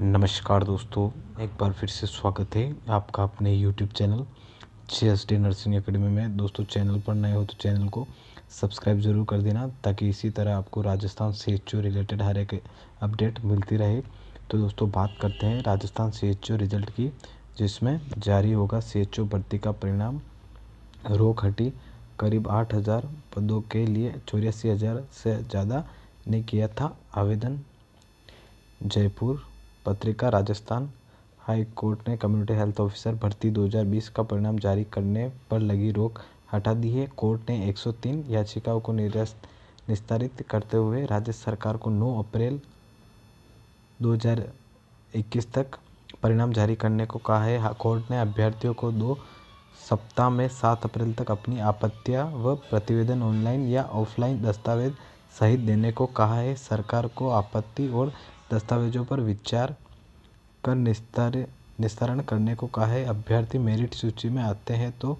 नमस्कार दोस्तों एक बार फिर से स्वागत है आपका अपने YouTube channel G S D nursing academy में दोस्तों चैनल पर नए हो तो चैनल को सब्सक्राइब ज़रूर कर देना ताकि इसी तरह आपको राजस्थान सी एच रिलेटेड हर एक अपडेट मिलती रहे तो दोस्तों बात करते हैं राजस्थान सी एच रिजल्ट की जिसमें जारी होगा सी एच भर्ती का परिणाम रोक हटी करीब आठ हज़ार पदों के लिए चौरासी हज़ार से ज़्यादा ने किया था आवेदन जयपुर पत्रिका राजस्थान हाई कोर्ट ने कम्युनिटी हेल्थ ऑफिसर भर्ती 2020 का परिणाम जारी करने पर लगी रोक हटा दी है कोर्ट ने 103 याचिकाओं को निरस्त निस्तारित करते हुए राज्य सरकार को 9 अप्रैल 2021 तक परिणाम जारी करने को कहा है कोर्ट ने अभ्यर्थियों को दो सप्ताह में सात अप्रैल तक अपनी आपत्तियां व प्रतिवेदन ऑनलाइन या ऑफलाइन दस्तावेज सहित देने को कहा है सरकार को आपत्ति और दस्तावेज़ों पर विचार कर निस्तार निस्तारण करने को कहा है अभ्यर्थी मेरिट सूची में आते हैं तो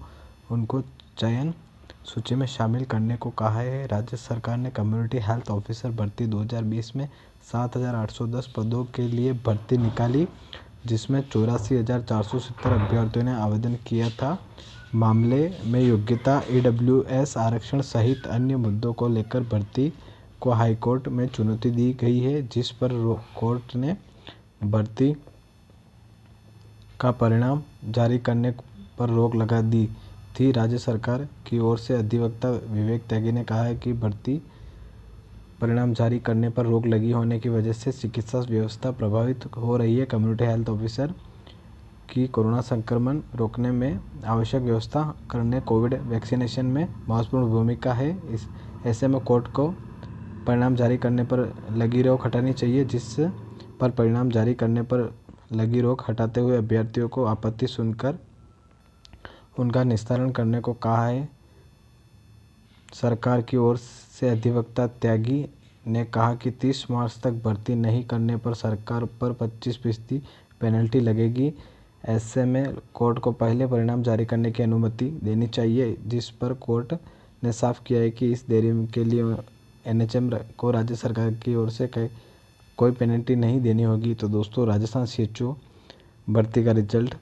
उनको चयन सूची में शामिल करने को कहा है राज्य सरकार ने कम्युनिटी हेल्थ ऑफिसर भर्ती 2020 में 7,810 पदों के लिए भर्ती निकाली जिसमें चौरासी हज़ार चार सौ सत्तर अभ्यर्थियों ने आवेदन किया था मामले में योग्यता ई आरक्षण सहित अन्य मुद्दों को लेकर भर्ती को हाईकोर्ट में चुनौती दी गई है जिस पर कोर्ट ने भर्ती का परिणाम जारी करने पर रोक लगा दी थी राज्य सरकार की ओर से अधिवक्ता विवेक त्यागी ने कहा है कि भर्ती परिणाम जारी करने पर रोक लगी होने की वजह से चिकित्सा व्यवस्था प्रभावित हो रही है कम्युनिटी हेल्थ ऑफिसर की कोरोना संक्रमण रोकने में आवश्यक व्यवस्था करने कोविड वैक्सीनेशन में महत्वपूर्ण भूमिका है इस ऐसे में कोर्ट को परिणाम जारी करने पर लगी रोक हटानी चाहिए जिस पर परिणाम जारी करने पर लगी रोक हटाते हुए अभ्यर्थियों को आपत्ति सुनकर उनका निस्तारण करने को कहा है सरकार की ओर से अधिवक्ता त्यागी ने कहा कि 30 मार्च तक भर्ती नहीं करने पर सरकार पर 25 फीसदी पेनल्टी लगेगी ऐसे में कोर्ट को पहले परिणाम जारी करने की अनुमति देनी चाहिए जिस पर कोर्ट ने साफ किया है कि इस देरी के लिए एन एच एम को राज्य सरकार की ओर से कई कोई पेनल्टी नहीं देनी होगी तो दोस्तों राजस्थान सी एच ओ भर्ती का रिजल्ट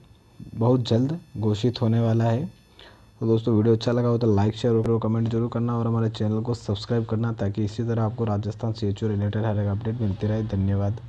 बहुत जल्द घोषित होने वाला है तो दोस्तों वीडियो अच्छा लगा हो तो लाइक शेयर और कमेंट जरूर करना और हमारे चैनल को सब्सक्राइब करना ताकि इसी तरह आपको Rajasthan C H O related हर एक अपडेट मिलती रहे धन्यवाद